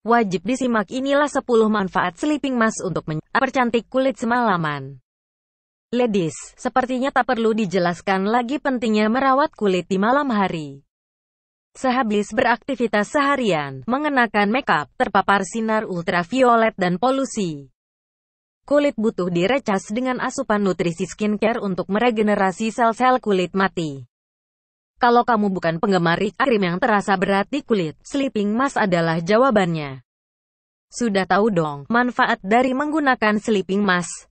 Wajib disimak inilah 10 manfaat sleeping mask untuk mempercantik kulit semalaman. Ladies, sepertinya tak perlu dijelaskan lagi pentingnya merawat kulit di malam hari. Sehabis beraktivitas seharian, mengenakan makeup, terpapar sinar ultraviolet dan polusi. Kulit butuh direcas dengan asupan nutrisi skincare untuk meregenerasi sel-sel kulit mati. Kalau kamu bukan penggemar krim yang terasa berat di kulit, sleeping mask adalah jawabannya. Sudah tahu dong, manfaat dari menggunakan sleeping mask.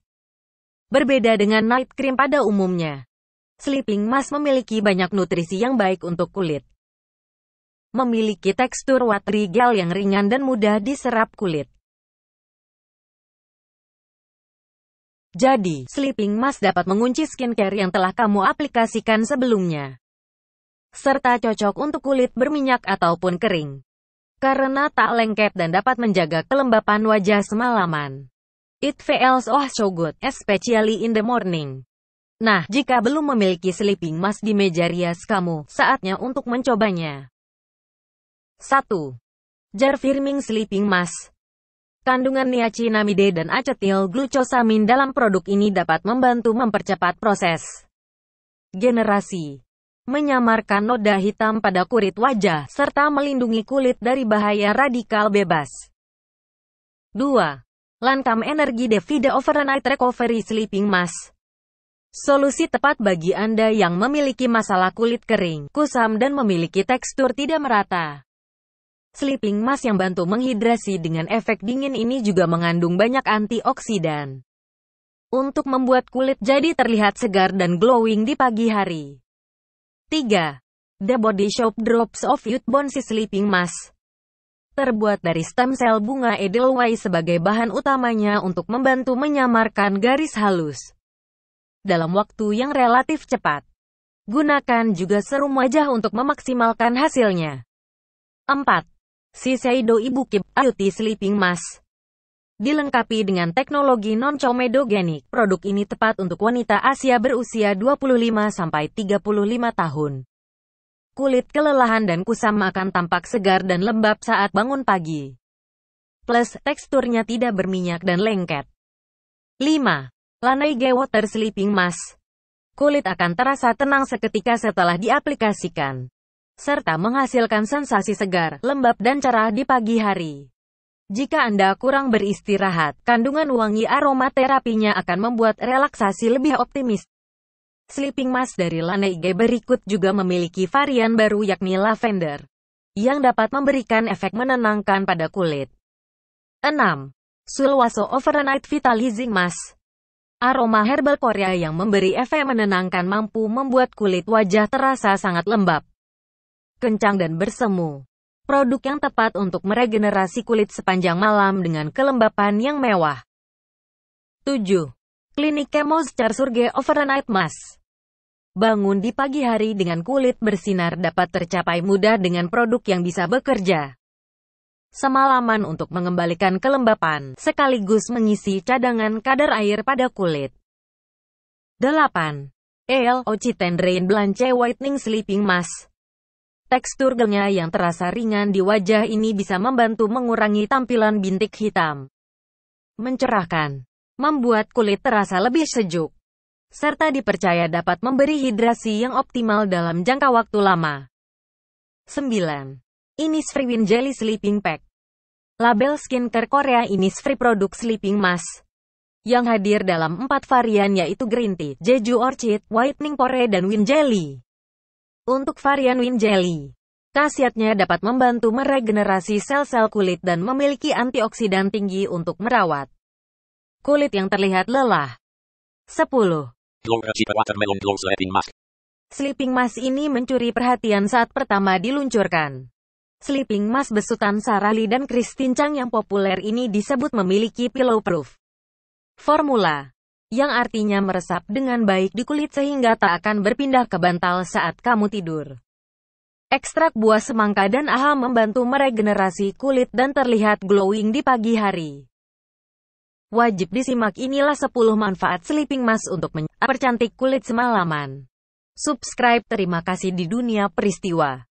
Berbeda dengan night cream pada umumnya, sleeping mask memiliki banyak nutrisi yang baik untuk kulit. Memiliki tekstur watery gel yang ringan dan mudah diserap kulit. Jadi, sleeping mask dapat mengunci skincare yang telah kamu aplikasikan sebelumnya serta cocok untuk kulit berminyak ataupun kering. Karena tak lengket dan dapat menjaga kelembapan wajah semalaman. It feels oh so good, especially in the morning. Nah, jika belum memiliki sleeping mask di meja rias kamu, saatnya untuk mencobanya. 1. Jar Firming Sleeping Mask Kandungan niacinamide dan acetil glucosamin dalam produk ini dapat membantu mempercepat proses generasi menyamarkan noda hitam pada kulit wajah, serta melindungi kulit dari bahaya radikal bebas. 2. Lancome Energy Devida Overnight Recovery Sleeping Mask Solusi tepat bagi Anda yang memiliki masalah kulit kering, kusam dan memiliki tekstur tidak merata. Sleeping mask yang bantu menghidrasi dengan efek dingin ini juga mengandung banyak antioksidan. Untuk membuat kulit jadi terlihat segar dan glowing di pagi hari. 3. The Body Shop Drops of Youth Bonsi Sleeping Mask Terbuat dari stem cell bunga Edelweiss sebagai bahan utamanya untuk membantu menyamarkan garis halus dalam waktu yang relatif cepat. Gunakan juga serum wajah untuk memaksimalkan hasilnya. 4. Shiseido Ibuki Beauty Sleeping Mask dilengkapi dengan teknologi non-comedogenik. Produk ini tepat untuk wanita Asia berusia 25-35 tahun. Kulit kelelahan dan kusam akan tampak segar dan lembab saat bangun pagi. Plus, teksturnya tidak berminyak dan lengket. 5. Lanai G Water Sleeping Mask Kulit akan terasa tenang seketika setelah diaplikasikan serta menghasilkan sensasi segar, lembab dan cerah di pagi hari. Jika Anda kurang beristirahat, kandungan wangi aromaterapinya akan membuat relaksasi lebih optimis. Sleeping mask dari Laneige berikut juga memiliki varian baru yakni lavender, yang dapat memberikan efek menenangkan pada kulit. 6. Sulwaso Overnight Vitalizing Mask Aroma herbal Korea yang memberi efek menenangkan mampu membuat kulit wajah terasa sangat lembab, kencang dan bersemu produk yang tepat untuk meregenerasi kulit sepanjang malam dengan kelembapan yang mewah. 7. Klinik Kemos Surge Overnight Mask Bangun di pagi hari dengan kulit bersinar dapat tercapai mudah dengan produk yang bisa bekerja semalaman untuk mengembalikan kelembapan, sekaligus mengisi cadangan kadar air pada kulit. 8. L.O.C. Tendrain Blanche Whitening Sleeping Mask Tekstur gelnya yang terasa ringan di wajah ini bisa membantu mengurangi tampilan bintik hitam. Mencerahkan. Membuat kulit terasa lebih sejuk. Serta dipercaya dapat memberi hidrasi yang optimal dalam jangka waktu lama. 9. Innisfree Jelly Sleeping Pack Label skincare Korea Innisfree produk Sleeping Mask yang hadir dalam empat varian yaitu Green Tea, Jeju Orchid, Whitening Pore dan Wind Jelly. Untuk varian wind Jelly, khasiatnya dapat membantu meregenerasi sel-sel kulit dan memiliki antioksidan tinggi untuk merawat kulit yang terlihat lelah. 10. Sleeping Mask Sleeping mask ini mencuri perhatian saat pertama diluncurkan. Sleeping Mask besutan Lee dan Christine Chang yang populer ini disebut memiliki pillow proof. Formula yang artinya meresap dengan baik di kulit sehingga tak akan berpindah ke bantal saat kamu tidur. Ekstrak buah semangka dan aha membantu meregenerasi kulit dan terlihat glowing di pagi hari. Wajib disimak inilah 10 manfaat sleeping mask untuk mempercantik kulit semalaman. Subscribe terima kasih di dunia peristiwa.